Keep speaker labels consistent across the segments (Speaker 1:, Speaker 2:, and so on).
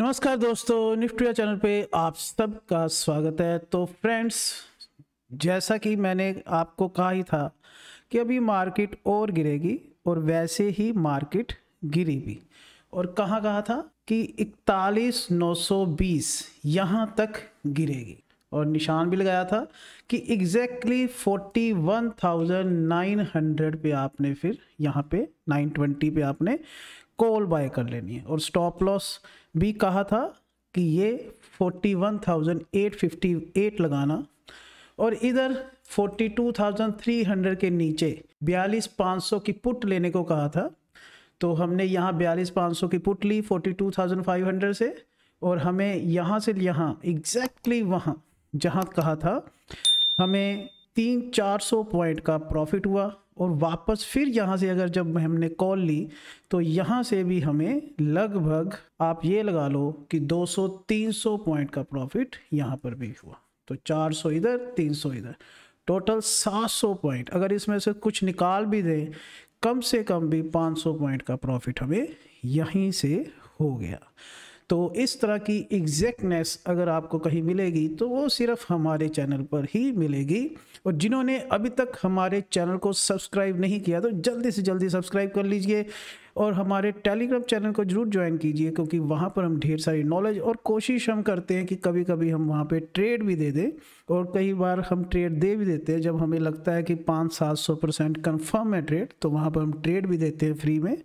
Speaker 1: नमस्कार दोस्तों निफ्टिया चैनल पे आप सबका स्वागत है तो फ्रेंड्स जैसा कि मैंने आपको कहा ही था कि अभी मार्केट और गिरेगी और वैसे ही मार्केट गिरी भी और कहाँ कहा था कि इकतालीस नौ सौ बीस यहाँ तक गिरेगी और निशान भी लगाया था कि exactly forty one thousand nine hundred पे आपने फिर यहाँ पे नाइन ट्वेंटी पे आपने कॉल बाय कर लेनी है और स्टॉप लॉस भी कहा था कि ये 41,858 लगाना और इधर 42,300 के नीचे बयालीस पाँच सौ की पुट लेने को कहा था तो हमने यहाँ बयालीस पाँच सौ की पुट ली 42,500 से और हमें यहाँ से यहाँ एग्जैक्टली वहाँ जहाँ कहा था हमें तीन चार सौ पॉइंट का प्रॉफिट हुआ और वापस फिर यहाँ से अगर जब हमने कॉल ली तो यहाँ से भी हमें लगभग आप ये लगा लो कि 200-300 पॉइंट का प्रॉफिट यहाँ पर भी हुआ तो 400 इधर 300 इधर टोटल 700 पॉइंट अगर इसमें से कुछ निकाल भी दें कम से कम भी 500 पॉइंट का प्रॉफिट हमें यहीं से हो गया तो इस तरह की एग्जैक्टनेस अगर आपको कहीं मिलेगी तो वो सिर्फ हमारे चैनल पर ही मिलेगी और जिन्होंने अभी तक हमारे चैनल को सब्सक्राइब नहीं किया तो जल्दी से जल्दी सब्सक्राइब कर लीजिए और हमारे टेलीग्राम चैनल को जरूर ज्वाइन कीजिए क्योंकि वहाँ पर हम ढेर सारी नॉलेज और कोशिश हम करते हैं कि कभी कभी हम वहाँ पे ट्रेड भी दे दें और कई बार हम ट्रेड दे भी देते हैं जब हमें लगता है कि पाँच सात सौ परसेंट कन्फर्म है ट्रेड तो वहाँ पर हम ट्रेड भी देते हैं फ्री में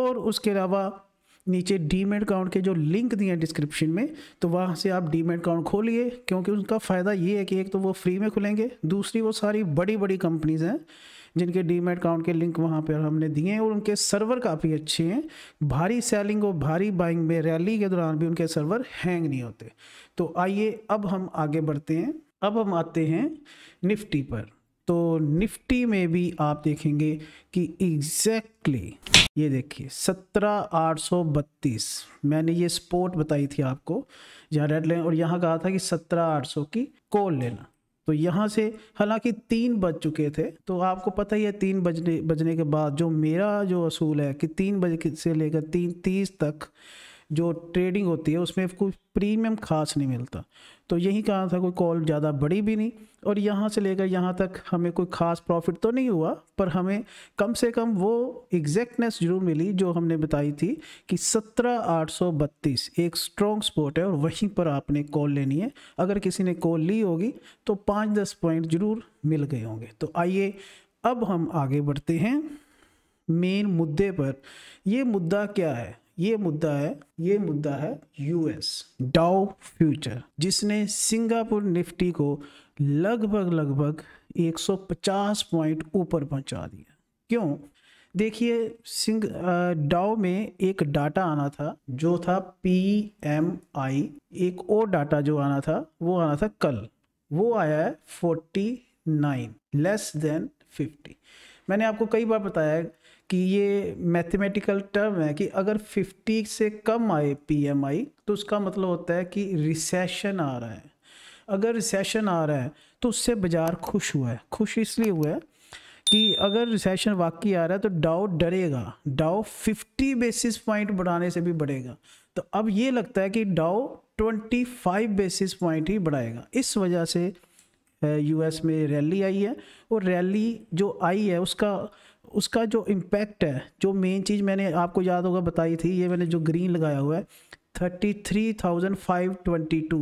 Speaker 1: और उसके अलावा नीचे डीमेट अकाउंट के जो लिंक दिए हैं डिस्क्रिप्शन में तो वहाँ से आप डीमेट अकाउंट खोलिए क्योंकि उनका फ़ायदा ये है कि एक तो वो फ्री में खुलेंगे दूसरी वो सारी बड़ी बड़ी कंपनीज़ हैं जिनके डीमेट अकाउंट के लिंक वहाँ पर हमने दिए हैं और उनके सर्वर काफ़ी अच्छे हैं भारी सेलिंग और भारी बाइंग में रैली के दौरान भी उनके सर्वर हैंग नहीं होते तो आइए अब हम आगे बढ़ते हैं अब हम आते हैं निफ्टी पर तो निफ्टी में भी आप देखेंगे कि एग्जैक्टली ये देखिए सत्रह आठ सौ बत्तीस मैंने ये स्पोर्ट बताई थी आपको जहाँ रेड लाइन और यहाँ कहा था कि सत्रह आठ सौ की कॉल लेना तो यहाँ से हालांकि तीन बज चुके थे तो आपको पता ही है तीन बजने बजने के बाद जो मेरा जो असूल है कि तीन बज से लेकर तीन तीस तक जो ट्रेडिंग होती है उसमें कुछ प्रीमियम खास नहीं मिलता तो यही कहा था कोई कॉल ज़्यादा बड़ी भी नहीं और यहाँ से लेकर यहाँ तक हमें कोई ख़ास प्रॉफिट तो नहीं हुआ पर हमें कम से कम वो एग्जैक्टनेस जरूर मिली जो हमने बताई थी कि सत्रह आठ सौ बत्तीस एक स्ट्रॉन्ग स्पॉट है और वहीं पर आपने कॉल लेनी है अगर किसी ने कॉल ली होगी तो पाँच दस पॉइंट ज़रूर मिल गए होंगे तो आइए अब हम आगे बढ़ते हैं मेन मुद्दे पर ये मुद्दा क्या है ये मुद्दा है ये मुद्दा है यूएस डाउ फ्यूचर जिसने सिंगापुर निफ्टी को लगभग लगभग 150 पॉइंट ऊपर पहुंचा दिया क्यों देखिए सिंग डाओ में एक डाटा आना था जो था पी एम आई एक और डाटा जो आना था वो आना था कल वो आया है forty nine less than fifty मैंने आपको कई बार बताया है कि ये मैथमेटिकल टर्म है कि अगर 50 से कम आए पीएमआई तो उसका मतलब होता है कि रिसेशन आ रहा है अगर रिसेशन आ रहा है तो उससे बाज़ार खुश हुआ है खुश इसलिए हुआ है कि अगर रिसेशन वाकई आ रहा है तो डाउ डरेगा डाउ 50 बेसिस पॉइंट बढ़ाने से भी बढ़ेगा तो अब ये लगता है कि डाउ 25 बेसिस पॉइंट ही बढ़ाएगा इस वजह से यूएस में रैली आई है और रैली जो आई है उसका उसका जो इम्पैक्ट है जो मेन चीज़ मैंने आपको याद होगा बताई थी ये मैंने जो ग्रीन लगाया हुआ है thirty three thousand five twenty two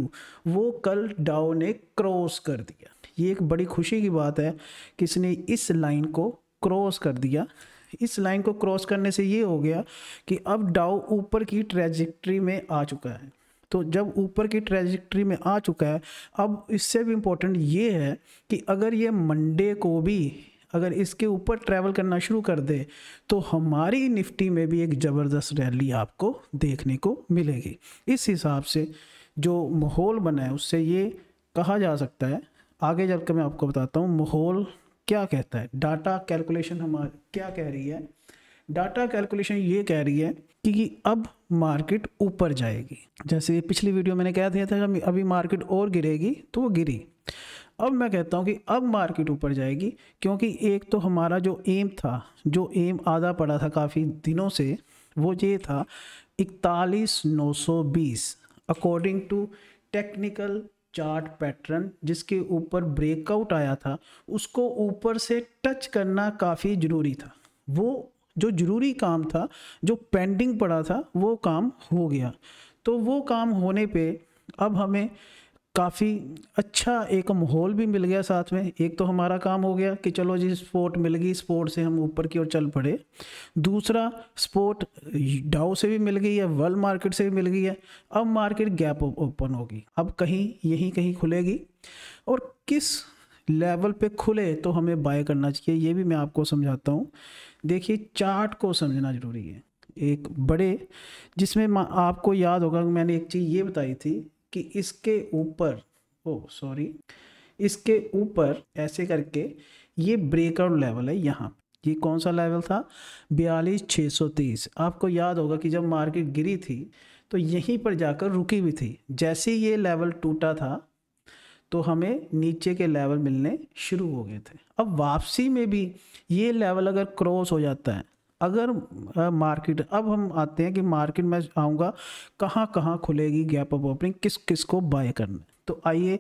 Speaker 1: वो कल डाओ ने क्रॉस कर दिया ये एक बड़ी खुशी की बात है कि इसने इस लाइन को क्रॉस कर दिया इस लाइन को क्रॉस करने से ये हो गया कि अब डाओ ऊपर की ट्रेजिक्ट्री में आ चुका है तो जब ऊपर की ट्रेजिक्ट्री में आ चुका है अब इससे भी इम्पोर्टेंट ये है कि अगर ये मंडे को भी अगर इसके ऊपर ट्रैवल करना शुरू कर दे तो हमारी निफ्टी में भी एक ज़बरदस्त रैली आपको देखने को मिलेगी इस हिसाब से जो माहौल बना है उससे ये कहा जा सकता है आगे जब के मैं आपको बताता हूँ माहौल क्या कहता है डाटा कैलकुलेशन हमारे क्या कह रही है डाटा कैलकुलेशन ये कह रही है कि अब मार्केट ऊपर जाएगी जैसे पिछली वीडियो मैंने कह दिया था अभी मार्केट और गिरेगी तो वो गिरी अब मैं कहता हूँ कि अब मार्केट ऊपर जाएगी क्योंकि एक तो हमारा जो एम था जो एम आधा पड़ा था काफ़ी दिनों से वो ये था इकतालीस नौ सौ बीस according to technical chart pattern जिसके ऊपर ब्रेकआउट आया था उसको ऊपर से टच करना काफ़ी ज़रूरी था वो जो ज़रूरी काम था जो पेंडिंग पड़ा था वो काम हो गया तो वो काम होने पे अब हमें काफ़ी अच्छा एक माहौल भी मिल गया साथ में एक तो हमारा काम हो गया कि चलो जी स्पोर्ट मिल गई स्पोर्ट से हम ऊपर की ओर चल पड़े दूसरा स्पोर्ट डाउ से भी मिल गई है वर्ल्ड मार्केट से भी मिल गई है अब मार्केट गैप ओपन होगी अब कहीं यहीं कहीं खुलेगी और किस लेवल पे खुले तो हमें बाय करना चाहिए ये भी मैं आपको समझाता हूँ देखिए चार्ट को समझना ज़रूरी है एक बड़े जिसमें आपको याद होगा मैंने एक चीज़ ये बताई थी कि इसके ऊपर ओ सॉरी इसके ऊपर ऐसे करके ये ब्रेकआउट लेवल है यहाँ ये कौन सा लेवल था बयालीस छः सौ तीस आपको याद होगा कि जब मार्केट गिरी थी तो यहीं पर जाकर रुकी भी थी जैसे ये लेवल टूटा था तो हमें नीचे के लेवल मिलने शुरू हो गए थे अब वापसी में भी ये लेवल अगर क्रॉस हो जाता है अगर मार्केट अब हम आते हैं कि मार्केट में आऊँगा कहाँ कहाँ खुलेगी गैप ऑफ ओपनिंग किस किस को बाय करना है तो आइए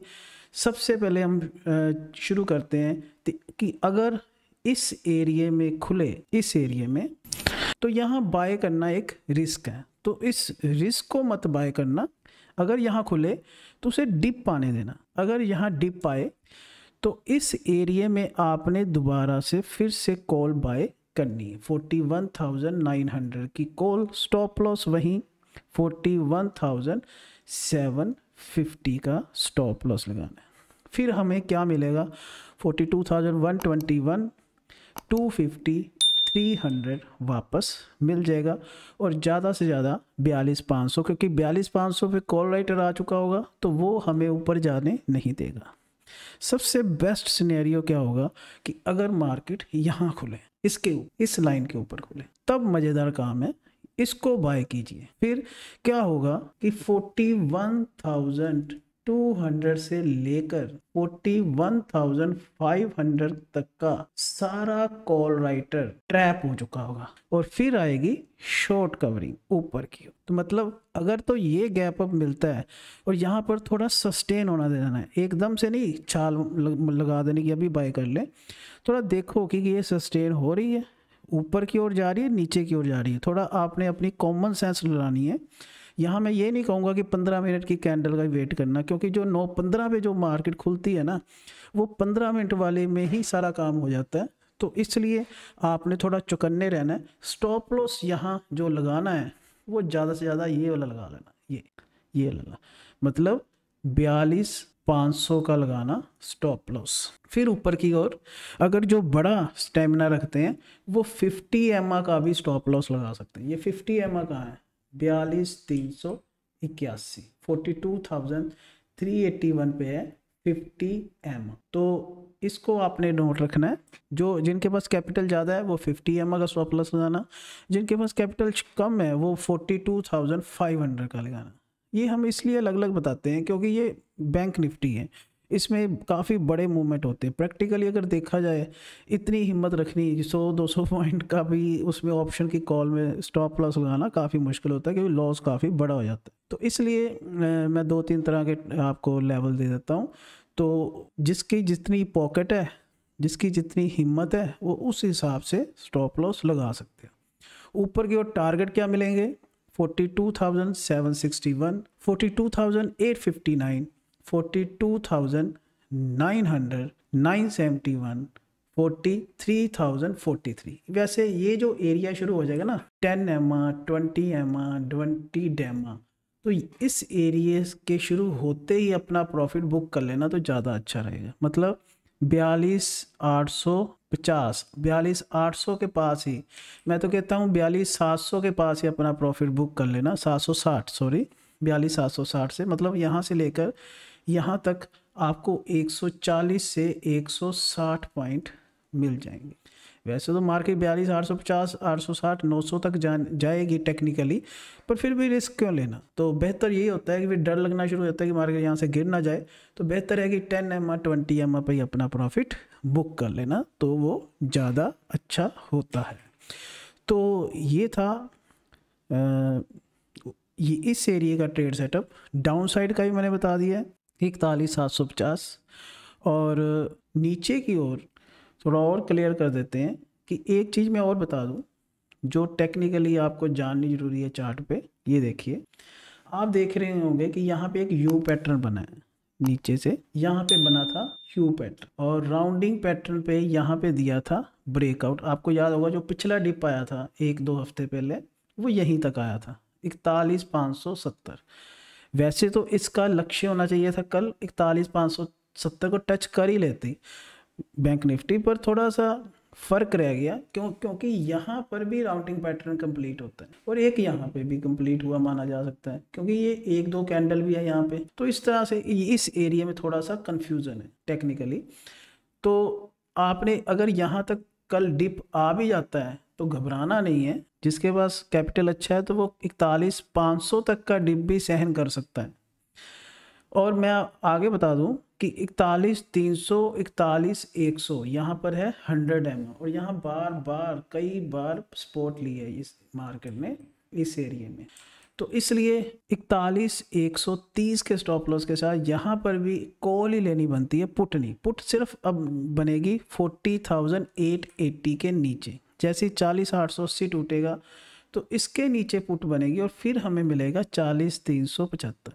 Speaker 1: सबसे पहले हम शुरू करते हैं कि अगर इस एरिए में खुले इस एरिए में तो यहाँ बाय करना एक रिस्क है तो इस रिस्क को मत बाय करना अगर यहाँ खुले तो उसे डिप पाने देना अगर यहाँ डिप आए तो इस एरिए में आपने दोबारा से फिर से कॉल बाय करनी है forty one thousand nine hundred की कॉल स्टॉप लॉस वहीं forty one thousand seven fifty का स्टॉप लॉस लगाना है फिर हमें क्या मिलेगा forty two thousand one twenty one two fifty three hundred वापस मिल जाएगा और ज़्यादा से ज़्यादा बयालीस पाँच सौ क्योंकि बयालीस पाँच सौ पे कॉल राइटर आ चुका होगा तो वो हमें ऊपर जाने नहीं देगा सबसे बेस्ट सिनेरियो क्या होगा कि अगर मार्केट यहाँ खुले इसके इस लाइन के ऊपर खोले तब मज़ेदार काम है इसको बाय कीजिए फिर क्या होगा कि फोर्टी वन थाउजेंड 200 से लेकर 41,500 तक का सारा कॉल राइटर ट्रैप हो चुका होगा और फिर आएगी शॉर्ट कवरिंग ऊपर की तो मतलब अगर तो ये गैप अप मिलता है और यहाँ पर थोड़ा सस्टेन होना देना है एकदम से नहीं चाल लगा देने की अभी बाय कर लें थोड़ा देखो कि ये सस्टेन हो रही है ऊपर की ओर जा रही है नीचे की ओर जा रही है थोड़ा आपने अपनी कॉमन सेंस लगानी है यहाँ मैं ये नहीं कहूँगा कि पंद्रह मिनट की कैंडल का वेट करना क्योंकि जो नौ पंद्रह पे जो मार्केट खुलती है ना वो पंद्रह मिनट वाले में ही सारा काम हो जाता है तो इसलिए आपने थोड़ा चुकन्ने रहना है स्टॉप लॉस यहाँ जो लगाना है वो ज़्यादा से ज़्यादा ये वाला लगा लेना ये ये लगा मतलब बयालीस पाँच सौ का लगाना स्टॉप लॉस फिर ऊपर की ओर अगर जो बड़ा स्टेमिना रखते हैं वो 50 एम का भी स्टॉप लॉस लगा सकते हैं ये 50 एम का है बयालीस तीन सौ इक्यासी forty two thousand three eighty one पे है फिफ्टी एम तो इसको आपने नोट रखना है जो जिनके पास कैपिटल ज़्यादा है वो फिफ्टी एम का स्वाप प्लस लगाना जिनके पास कैपिटल कम है वो forty two thousand five hundred का लगाना ये हम इसलिए अलग अलग बताते हैं क्योंकि ये बैंक निफ्टी है इसमें काफ़ी बड़े मूवमेंट होते हैं प्रैक्टिकली अगर देखा जाए इतनी हिम्मत रखनी सौ दो सौ पॉइंट का भी उसमें ऑप्शन की कॉल में स्टॉप लॉस लगाना काफ़ी मुश्किल होता है क्योंकि लॉस काफ़ी बड़ा हो जाता है तो इसलिए मैं दो तीन तरह के आपको लेवल दे देता हूँ तो जिसकी जितनी पॉकेट है जिसकी जितनी हिम्मत है वो उस हिसाब से स्टॉप लॉस लगा सकते हैं ऊपर की ओर टारगेट क्या मिलेंगे forty two two thousand thousand seven sixty one eight fifty nine forty two thousand nine hundred nine seventy one forty three thousand forty three वैसे ये जो एरिया शुरू हो जाएगा ना ten EMA twenty EMA twenty DEMA तो इस एरिए के शुरू होते ही अपना प्रॉफिट बुक कर लेना तो ज़्यादा अच्छा रहेगा मतलब बयालीस आठ सौ पचास बयालीस आठ सौ के पास ही मैं तो कहता हूँ बयालीस सात सौ के पास ही अपना प्रॉफिट बुक कर लेना सात सौ साठ सॉरी बयालीस सात सौ साठ से मतलब यहाँ से लेकर यहाँ तक आपको 140 से 160 पॉइंट मिल जाएंगे वैसे तो मार्केट बयालीस आठ सौ पचास आठ सौ साठ नौ सौ तक जा जाएगी टेक्निकली पर फिर भी रिस्क क्यों लेना तो बेहतर यही होता है कि फिर डर लगना शुरू हो जाता है कि मार्केट यहाँ से गिर ना जाए तो बेहतर है कि ten EMA twenty EMA पर ही अपना प्रॉफिट बुक कर लेना तो वो ज़्यादा अच्छा होता है तो ये था आ, ये इस एरिए का ट्रेड सेटअप डाउन साइड का भी मैंने बता दिया है इकतालीस सात सौ पचास और नीचे की ओर थोड़ा और क्लियर कर देते हैं कि एक चीज़ मैं और बता दूं जो टेक्निकली आपको जाननी जरूरी है चार्ट पे ये देखिए आप देख रहे होंगे कि यहाँ पे एक यू पैटर्न बना है नीचे से यहाँ पे बना था यू पैटर्न और राउंडिंग पैटर्न पे यहाँ पे दिया था ब्रेकआउट आपको याद होगा जो पिछला डिप आया था एक दो हफ्ते पहले वो यहीं तक आया था इकतालीस पाँच सौ सत्तर वैसे तो इसका लक्ष्य होना चाहिए था कल इकतालीस पाँच सौ सत्तर को टच कर ही लेती बैंक निफ्टी पर थोड़ा सा फर्क रह गया क्यों क्योंकि यहाँ पर भी राउटिंग पैटर्न कंप्लीट होता है और एक यहाँ पे भी कंप्लीट हुआ माना जा सकता है क्योंकि ये एक दो कैंडल भी है यहाँ पे तो इस तरह से इस एरिया में थोड़ा सा कंफ्यूजन है टेक्निकली तो आपने अगर यहाँ तक कल डिप आ भी जाता है तो घबराना नहीं है जिसके पास कैपिटल अच्छा है तो वो इकतालीस पाँच सौ तक का डिप भी सहन कर सकता है और मैं आगे बता दूं कि इकतालीस तीन सौ इकतालीस एक सौ यहाँ पर है हंड्रेड एम और यहाँ बार बार कई बार स्पोर्ट ली है इस मार्केट ने इस एरिए में तो इसलिए इकतालीस एक सौ तीस के स्टॉप लॉस के साथ यहाँ पर भी कॉल ही लेनी बनती है पुट नहीं पुट सिर्फ अब बनेगी फोर्टी थाउजेंड एट एट्टी के नीचे जैसे चालीस आठ सौ अस्सी टूटेगा तो इसके नीचे पुट बनेगी और फिर हमें मिलेगा चालीस तीन सौ पचहत्तर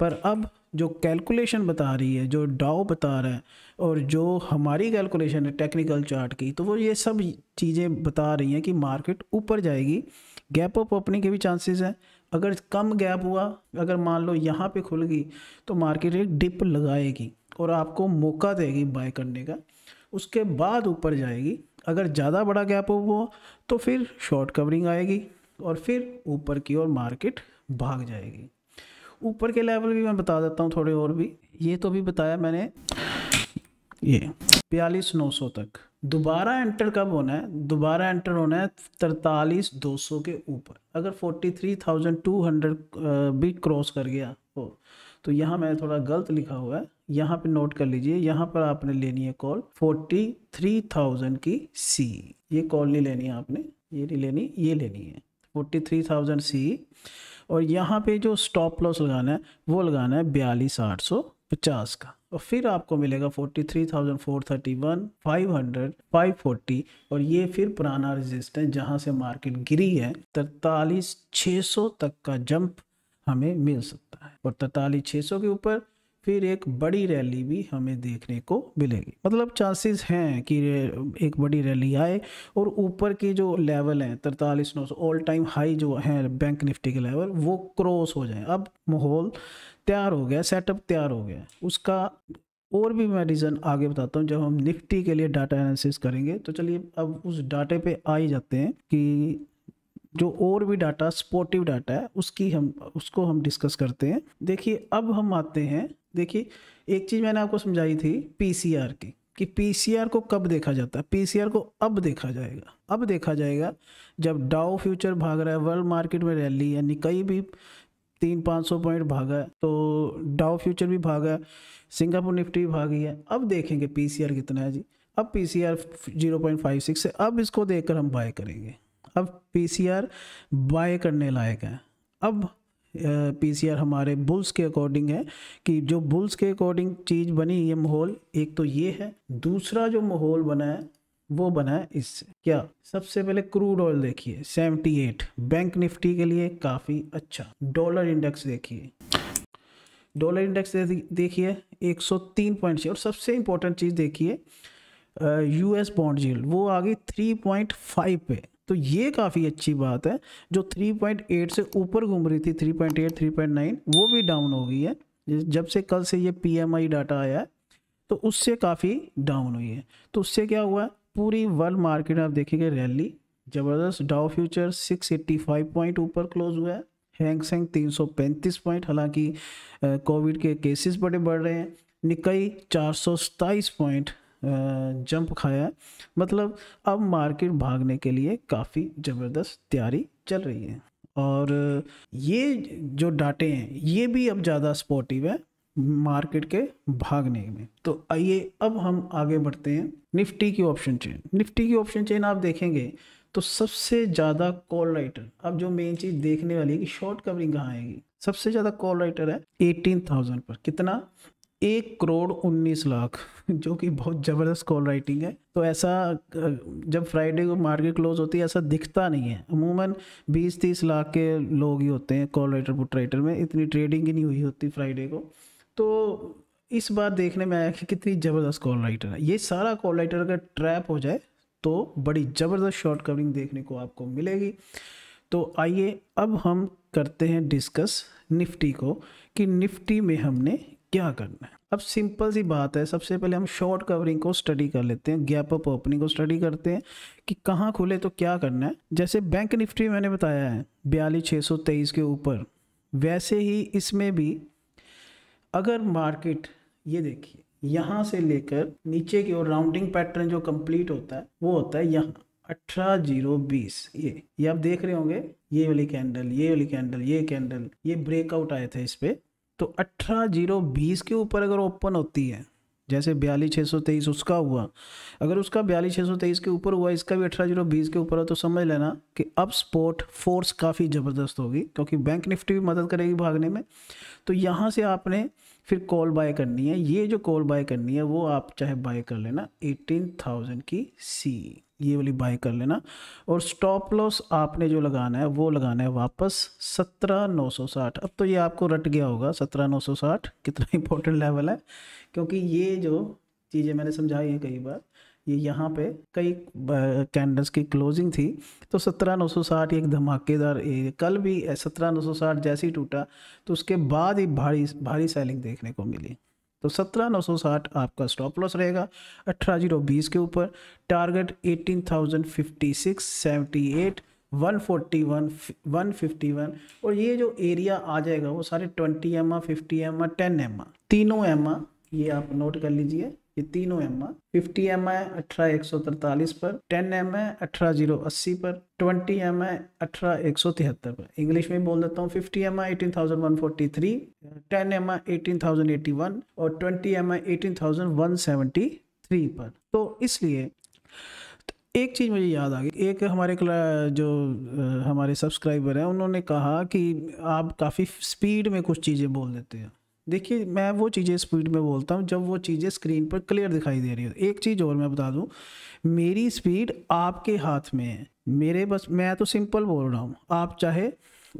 Speaker 1: पर अब जो कैलकुलेशन बता रही है जो डाओ बता रहा है और जो हमारी कैलकुलेशन है टेक्निकल चार्ट की तो वो ये सब चीज़ें बता रही हैं कि मार्केट ऊपर जाएगी गैप अप ओपनिंग के भी चांसेस हैं अगर कम गैप हुआ अगर मान लो यहाँ पे खुल गई तो मार्केट एक डिप लगाएगी और आपको मौका देगी बाय करने का उसके बाद ऊपर जाएगी अगर ज़्यादा बड़ा गैप हुआ तो फिर शॉर्ट कवरिंग आएगी और फिर ऊपर की ओर मार्केट भाग जाएगी ऊपर के लेवल भी मैं बता देता हूँ थोड़े और भी ये तो भी बताया मैंने ये बयालीस नौ सौ तक दोबारा एंटर कब होना है दोबारा एंटर होना है तरतालीस दो सौ के ऊपर अगर forty three thousand two hundred भी क्रॉस कर गया हो तो यहाँ मैंने थोड़ा गलत लिखा हुआ है यहाँ पे नोट कर लीजिए यहाँ पर आपने लेनी है कॉल फोर्टी थ्री थाउजेंड की सी ये कॉल नहीं लेनी है आपने ये नहीं लेनी ये लेनी है फोर्टी थ्री थाउजेंड सी और यहाँ पे जो स्टॉप लॉस लगाना है वो लगाना है बयालीस आठ सौ पचास का तो फिर आपको मिलेगा forty three thousand four thirty one five hundred five forty और ये फिर पुराना रेजिस्टेंस जहाँ से मार्केट गिरी है तैतालीस छः सौ तक का जंप हमें मिल सकता है और तैतालीस छः सौ के ऊपर फिर एक बड़ी रैली भी हमें देखने को मिलेगी मतलब चांसेस हैं कि एक बड़ी रैली आए और ऊपर की जो लेवल हैं तरतालीस नौ सौ ऑल टाइम हाई जो हैं बैंक निफ्टी के लेवल वो क्रॉस हो जाए अब माहौल तैयार हो गया सेटअप तैयार हो गया उसका और भी मैं रीज़न आगे बताता हूँ जब हम निफ्टी के लिए डाटा एनालिसिस करेंगे तो चलिए अब उस डाटे पे आ ही जाते हैं कि जो और भी डाटा सपोर्टिव डाटा है उसकी हम उसको हम डिस्कस करते हैं देखिए अब हम आते हैं देखिए एक चीज़ मैंने आपको समझाई थी पीसीआर की कि पीसीआर को कब देखा जाता है पीसीआर को अब देखा जाएगा अब देखा जाएगा जब डाओ फ्यूचर भाग रहा है वर्ल्ड मार्केट में रैली यानी कई भी तीन पाँच सौ पॉइंट भागा है तो डाओ फ्यूचर भी भागा है सिंगापुर निफ्टी भी भागी है अब देखेंगे पीसीआर कितना है जी अब पीसीआर सिक्स है अब इसको देखकर हम बाय करेंगे अब पीसीआर बाय करने लायक है अब पीसीआर हमारे बुल्स के अकॉर्डिंग है कि जो बुल्स के अकॉर्डिंग चीज़ बनी ये माहौल एक तो ये है दूसरा जो माहौल बना है वो बना है इससे क्या सबसे पहले क्रूड ऑयल देखिए 78 बैंक निफ्टी के लिए काफ़ी अच्छा डॉलर इंडेक्स देखिए डॉलर इंडेक्स देखिए 103 पॉइंट और सबसे इंपॉर्टेंट चीज़ देखिए यूएस बॉन्ड जील वो आ गई 3.5 पे तो ये काफ़ी अच्छी बात है जो 3.8 से ऊपर घूम रही थी 3.8 3.9 वो भी डाउन हो गई है जब से कल से ये पीएमआई डाटा आया है तो उससे काफ़ी डाउन हुई है तो उससे क्या हुआ पूरी वर्ल्ड मार्केट आप देखेंगे रैली ज़बरदस्त डाउ फ्यूचर 685 पॉइंट ऊपर क्लोज हुआ है हैंग सेंग 335 पॉइंट हालांकि कोविड के केसेस बड़े बढ़ रहे हैं निकई चार पॉइंट जंप खाया है मतलब अब मार्केट भागने के लिए काफ़ी ज़बरदस्त तैयारी चल रही है और ये जो डाटे हैं ये भी अब ज़्यादा स्पोर्टिव है मार्केट के भागने में तो आइए अब हम आगे बढ़ते हैं निफ्टी की ऑप्शन चेन निफ्टी की ऑप्शन चेन आप देखेंगे तो सबसे ज़्यादा कॉल राइटर अब जो मेन चीज़ देखने वाली है कि शॉर्ट कवरिंग कहाँ आएगी सबसे ज़्यादा कॉल राइटर है एटीन थाउजेंड पर कितना एक करोड़ उन्नीस लाख जो कि बहुत ज़बरदस्त कॉल राइटिंग है तो ऐसा जब फ्राइडे को मार्केट क्लोज होती है ऐसा दिखता नहीं है अमूमन बीस तीस लाख के लोग ही होते हैं कॉल राइटर बुट राइटर में इतनी ट्रेडिंग ही नहीं हुई होती फ्राइडे को तो इस बार देखने में आया कि कितनी ज़बरदस्त कॉल राइटर है ये सारा कॉल राइटर अगर ट्रैप हो जाए तो बड़ी ज़बरदस्त शॉर्ट कवरिंग देखने को आपको मिलेगी तो आइए अब हम करते हैं डिस्कस निफ्टी को कि निफ्टी में हमने क्या करना है अब सिंपल सी बात है सबसे पहले हम शॉर्ट कवरिंग को स्टडी कर लेते हैं गैप अप ओपनिंग को स्टडी करते हैं कि कहाँ खुले तो क्या करना है जैसे बैंक निफ्टी मैंने बताया है बयालीस के ऊपर वैसे ही इसमें भी अगर मार्केट ये देखिए यहाँ से लेकर नीचे की ओर राउंडिंग पैटर्न जो कंप्लीट होता है वो होता है यहाँ अठारह जीरो बीस ये ये आप देख रहे होंगे ये वाली कैंडल ये वाली कैंडल ये कैंडल ये ब्रेकआउट आए थे इस पर तो अठारह जीरो बीस के ऊपर अगर ओपन होती है जैसे बयालीस छः सौ तेईस उसका हुआ अगर उसका बयालीस छः सौ तेईस के ऊपर हुआ इसका भी अठारह जीरो बीस के ऊपर हो तो समझ लेना कि अब स्पोर्ट फोर्स काफ़ी ज़बरदस्त होगी क्योंकि बैंक निफ्टी भी मदद करेगी भागने में तो यहाँ से आपने फिर कॉल बाय करनी है ये जो कॉल बाय करनी है वो आप चाहे बाय कर लेना एटीन थाउजेंड की सी ये वाली बाई कर लेना और स्टॉप लॉस आपने जो लगाना है वो लगाना है वापस सत्रह नौ सौ साठ अब तो ये आपको रट गया होगा सत्रह नौ सौ साठ कितना इंपॉर्टेंट लेवल है क्योंकि ये जो चीज़ें मैंने समझाई हैं कई बार ये यहाँ पे कई कैंडल्स की क्लोजिंग थी तो सत्रह नौ सौ साठ एक धमाकेदार कल भी सत्रह नौ सौ साठ जैसे ही टूटा तो उसके बाद ही भारी भारी सेलिंग देखने को मिली तो सत्रह नौ सौ साठ आपका स्टॉप लॉस रहेगा अठारह जीरो बीस के ऊपर target eighteen thousand fifty six seventy eight 141, one और ये जो एरिया आ जाएगा वो सारे ट्वेंटी एम 50 एम 10 एम तीनों एम ये आप नोट कर लीजिए ये तीनों एम फिफ्टी एम आई अठारह एक सौ तरतालीस पर टेन एम आई अठारह जीरो अस्सी पर ट्वेंटी एम आई अठारह एक सौ तिहत्तर पर इंग्लिश में बोल देता हूँ fifty EMA eighteen thousand one forty three ten EMA eighteen thousand eighty one और twenty EMA eighteen thousand one seventy three पर तो इसलिए एक चीज़ मुझे याद आ गई एक हमारे जो हमारे सब्सक्राइबर हैं उन्होंने कहा कि आप काफ़ी स्पीड में कुछ चीज़ें बोल देते हैं देखिए मैं वो चीज़ें स्पीड में बोलता हूँ जब वो चीज़ें स्क्रीन पर क्लियर दिखाई दे रही हो एक चीज़ और मैं बता दूँ मेरी स्पीड आपके हाथ में है मेरे बस मैं तो सिंपल बोल रहा हूँ आप चाहे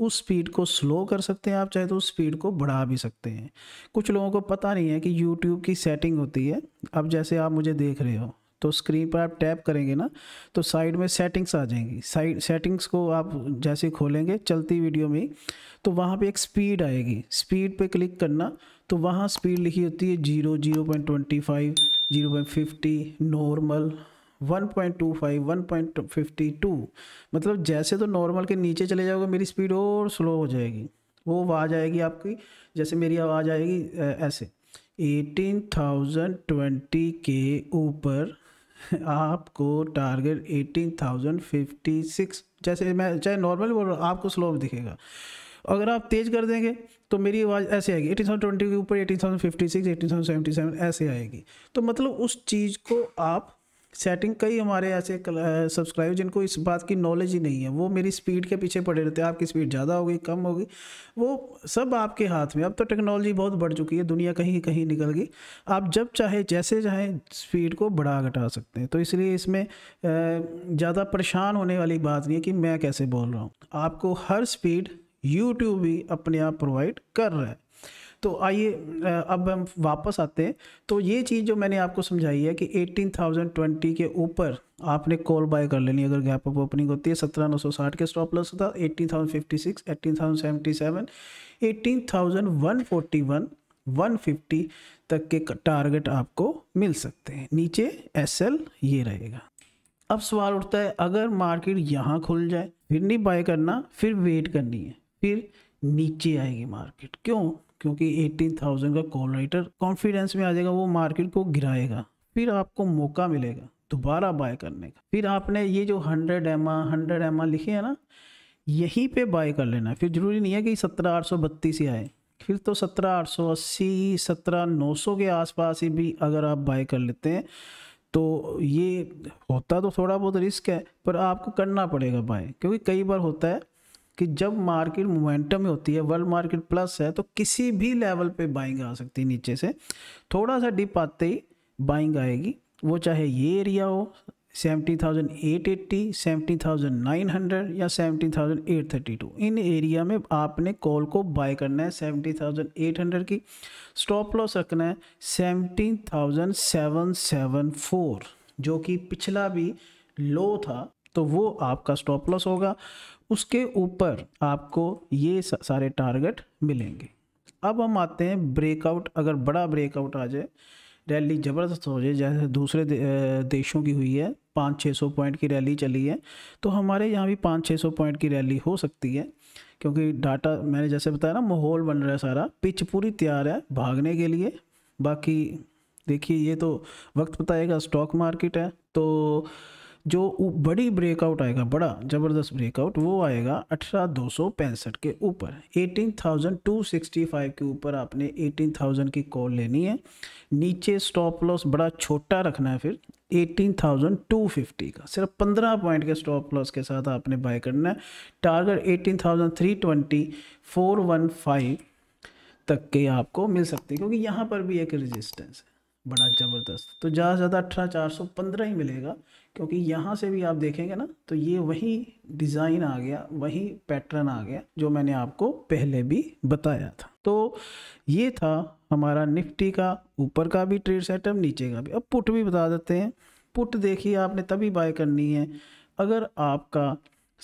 Speaker 1: उस स्पीड को स्लो कर सकते हैं आप चाहे तो उस स्पीड को बढ़ा भी सकते हैं कुछ लोगों को पता नहीं है कि यूट्यूब की सेटिंग होती है अब जैसे आप मुझे देख रहे हो तो स्क्रीन पर आप टैप करेंगे ना तो साइड में सेटिंग्स आ जाएंगी साइड सेटिंग्स को आप जैसे खोलेंगे चलती वीडियो में तो वहाँ पे एक स्पीड आएगी स्पीड पे क्लिक करना तो वहाँ स्पीड लिखी होती है zero zero point twenty five zero point fifty normal one one point point two five fifty two मतलब जैसे तो नॉर्मल के नीचे चले जाओगे मेरी स्पीड और स्लो हो जाएगी वो आवाज़ आएगी आपकी जैसे मेरी आवाज़ आएगी ऐसे एटीन थाउजेंड ट्वेंटी के ऊपर आपको target eighteen thousand fifty six जैसे मैं चाहे नॉर्मल बोल रहा हूँ आपको स्लो दिखेगा अगर आप तेज़ कर देंगे तो मेरी आवाज़ ऐसे आएगी एटीन थाउजेंड ट्वेंटी के ऊपर eighteen thousand fifty six eighteen thousand seventy seven ऐसे आएगी तो मतलब उस चीज़ को आप सेटिंग कई हमारे ऐसे सब्सक्राइबर जिनको इस बात की नॉलेज ही नहीं है वो मेरी स्पीड के पीछे पड़े रहते हैं आपकी स्पीड ज़्यादा होगी कम होगी वो सब आपके हाथ में अब तो टेक्नोलॉजी बहुत बढ़ चुकी है दुनिया कहीं कहीं निकल गई आप जब चाहे जैसे चाहे स्पीड को बढ़ा घटा सकते हैं तो इसलिए इसमें ज़्यादा परेशान होने वाली बात नहीं है कि मैं कैसे बोल रहा हूँ आपको हर स्पीड यूट्यूब भी अपने आप प्रोवाइड कर रहा है तो आइए अब हम वापस आते हैं तो ये चीज़ जो मैंने आपको समझाई है कि 18,020 के ऊपर आपने कॉल बाय कर लेनी अगर गैप अप ओपनिंग होती है सत्रह नौ सौ साठ के स्टॉप लॉस था eighteen thousand fifty six eighteen thousand seventy seven eighteen thousand one forty one one fifty तक के टारगेट आपको मिल सकते हैं नीचे एस एल ये रहेगा अब सवाल उठता है अगर मार्केट यहाँ खुल जाए फिर नहीं बाय करना फिर वेट करनी है फिर नीचे आएगी मार्केट क्यों क्योंकि 18,000 का कॉल राइटर कॉन्फिडेंस में आ जाएगा वो मार्केट को गिराएगा फिर आपको मौका मिलेगा दोबारा बाय करने का फिर आपने ये जो हंड्रेड एम आ हंड्रेड एम लिखे हैं ना यहीं पे बाय कर लेना फिर ज़रूरी नहीं है कि सत्रह आठ सौ बत्तीस ही आए फिर तो सत्रह आठ सौ अस्सी सत्रह नौ सौ के आसपास ही भी अगर आप बाय कर लेते हैं तो ये होता तो थोड़ा बहुत रिस्क है पर आपको करना पड़ेगा बाय क्योंकि कई बार होता है कि जब मार्केट मोमेंटम में होती है वर्ल्ड मार्केट प्लस है तो किसी भी लेवल पे बाइंग आ सकती है नीचे से थोड़ा सा डिप आते ही बाइंग आएगी वो चाहे ये एरिया हो seventy thousand eight eighty seventy thousand nine hundred या seventy thousand eight thirty two इन एरिया में आपने कॉल को बाय करना है सेवेंटी थाउजेंड एट हंड्रेड की स्टॉप लॉस रखना है seventy thousand seven seven four जो कि पिछला भी लो था तो वो आपका स्टॉप लॉस होगा उसके ऊपर आपको ये सारे टारगेट मिलेंगे अब हम आते हैं ब्रेकआउट अगर बड़ा ब्रेकआउट आ जाए रैली ज़बरदस्त हो जाए जैसे दूसरे देशों की हुई है पाँच छः सौ पॉइंट की रैली चली है तो हमारे यहाँ भी पाँच छः सौ पॉइंट की रैली हो सकती है क्योंकि डाटा मैंने जैसे बताया ना माहौल बन रहा है सारा पिच पूरी तैयार है भागने के लिए बाकी देखिए ये तो वक्त बताएगा स्टॉक मार्केट है तो जो बड़ी ब्रेकआउट आएगा बड़ा ज़बरदस्त ब्रेकआउट वो आएगा अठारह दो सौ पैंसठ के ऊपर eighteen thousand two sixty five के ऊपर आपने एटीन थाउजेंड की कॉल लेनी है नीचे स्टॉप लॉस बड़ा छोटा रखना है फिर एटीन थाउजेंड टू फिफ्टी का सिर्फ पंद्रह पॉइंट के स्टॉप लॉस के साथ आपने बाय करना है target eighteen thousand three twenty four one five तक के आपको मिल सकती है क्योंकि यहाँ पर भी एक रेजिस्टेंस है बड़ा ज़बरदस्त तो ज़्यादा से ज़्यादा अठारह चार सौ पंद्रह ही मिलेगा क्योंकि यहाँ से भी आप देखेंगे ना तो ये वही डिज़ाइन आ गया वही पैटर्न आ गया जो मैंने आपको पहले भी बताया था तो ये था हमारा निफ्टी का ऊपर का भी ट्रेड सेटअप नीचे का भी अब पुट भी बता देते हैं पुट देखिए आपने तभी बाय करनी है अगर आपका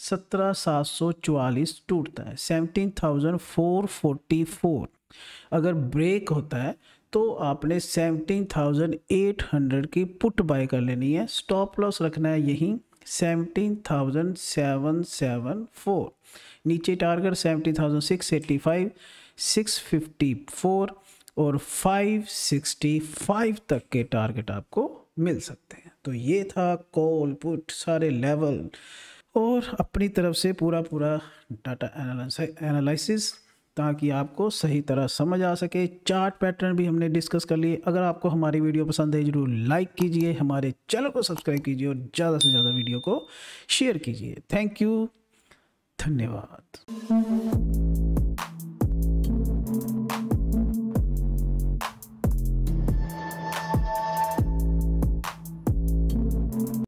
Speaker 1: सत्रह सात सौ चवालीस टूटता है seventeen thousand four forty four अगर ब्रेक होता है तो आपने सेवनटीन थाउजेंड एट हंड्रेड की पुट बाय कर लेनी है स्टॉप लॉस रखना है यहीं seventeen thousand seven seven four नीचे target seventeen thousand six eighty five six fifty four और फाइव सिक्सटी फाइव तक के टारगेट आपको मिल सकते हैं तो ये था कॉल पुट सारे लेवल और अपनी तरफ से पूरा पूरा डाटा एनालिसिस ताकि आपको सही तरह समझ आ सके चार्ट पैटर्न भी हमने डिस्कस कर लिए अगर आपको हमारी वीडियो पसंद है ज़रूर लाइक कीजिए हमारे चैनल को सब्सक्राइब कीजिए और ज़्यादा से ज़्यादा वीडियो को शेयर कीजिए थैंक यू धन्यवाद